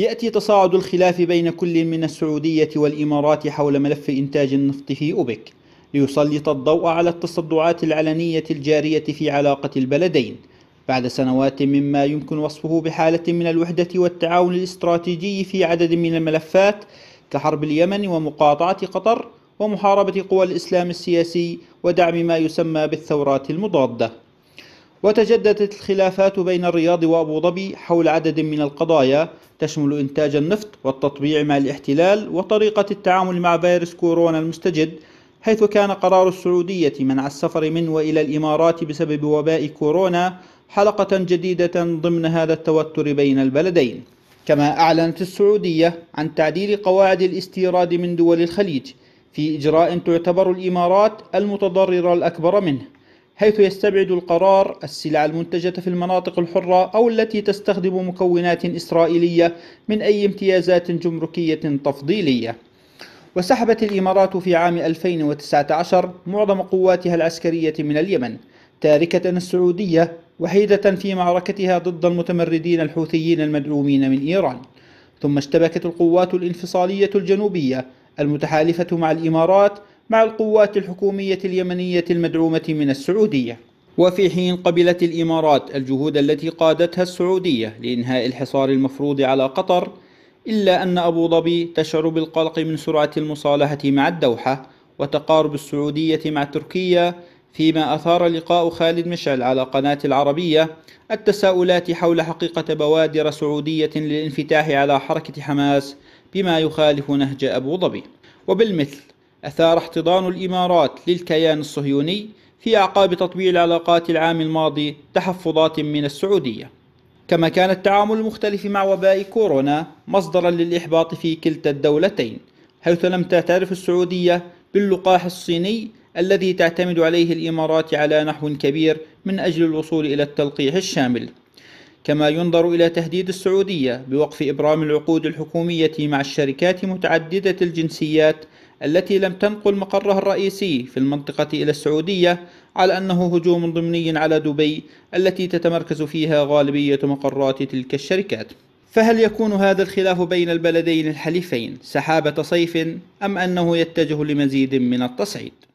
يأتي تصاعد الخلاف بين كل من السعودية والإمارات حول ملف إنتاج النفط في أوبك ليسلط الضوء على التصدعات العلنية الجارية في علاقة البلدين بعد سنوات مما يمكن وصفه بحالة من الوحدة والتعاون الاستراتيجي في عدد من الملفات كحرب اليمن ومقاطعة قطر ومحاربة قوى الإسلام السياسي ودعم ما يسمى بالثورات المضادة وتجددت الخلافات بين الرياض وأبو ظبي حول عدد من القضايا تشمل إنتاج النفط والتطبيع مع الاحتلال وطريقة التعامل مع فيروس كورونا المستجد حيث كان قرار السعودية منع السفر من وإلى الإمارات بسبب وباء كورونا حلقة جديدة ضمن هذا التوتر بين البلدين كما أعلنت السعودية عن تعديل قواعد الاستيراد من دول الخليج في إجراء تعتبر الإمارات المتضررة الأكبر منه حيث يستبعد القرار السلع المنتجة في المناطق الحرة أو التي تستخدم مكونات إسرائيلية من أي امتيازات جمركية تفضيلية وسحبت الإمارات في عام 2019 معظم قواتها العسكرية من اليمن تاركة السعودية وحيدة في معركتها ضد المتمردين الحوثيين المدعومين من إيران ثم اشتبكت القوات الانفصالية الجنوبية المتحالفة مع الإمارات مع القوات الحكومية اليمنية المدعومة من السعودية وفي حين قبلت الإمارات الجهود التي قادتها السعودية لإنهاء الحصار المفروض على قطر إلا أن أبو ظبي تشعر بالقلق من سرعة المصالحة مع الدوحة وتقارب السعودية مع تركيا فيما أثار لقاء خالد مشعل على قناة العربية التساؤلات حول حقيقة بوادر سعودية للانفتاح على حركة حماس بما يخالف نهج أبو ظبي وبالمثل أثار احتضان الإمارات للكيان الصهيوني في أعقاب تطبيع العلاقات العام الماضي تحفظات من السعودية كما كان التعامل المختلف مع وباء كورونا مصدرا للإحباط في كلتا الدولتين حيث لم تعترف السعودية باللقاح الصيني الذي تعتمد عليه الإمارات على نحو كبير من أجل الوصول إلى التلقيح الشامل كما ينظر إلى تهديد السعودية بوقف إبرام العقود الحكومية مع الشركات متعددة الجنسيات التي لم تنقل مقرها الرئيسي في المنطقة إلى السعودية على أنه هجوم ضمني على دبي التي تتمركز فيها غالبية مقرات تلك الشركات فهل يكون هذا الخلاف بين البلدين الحليفين سحابة صيف أم أنه يتجه لمزيد من التصعيد؟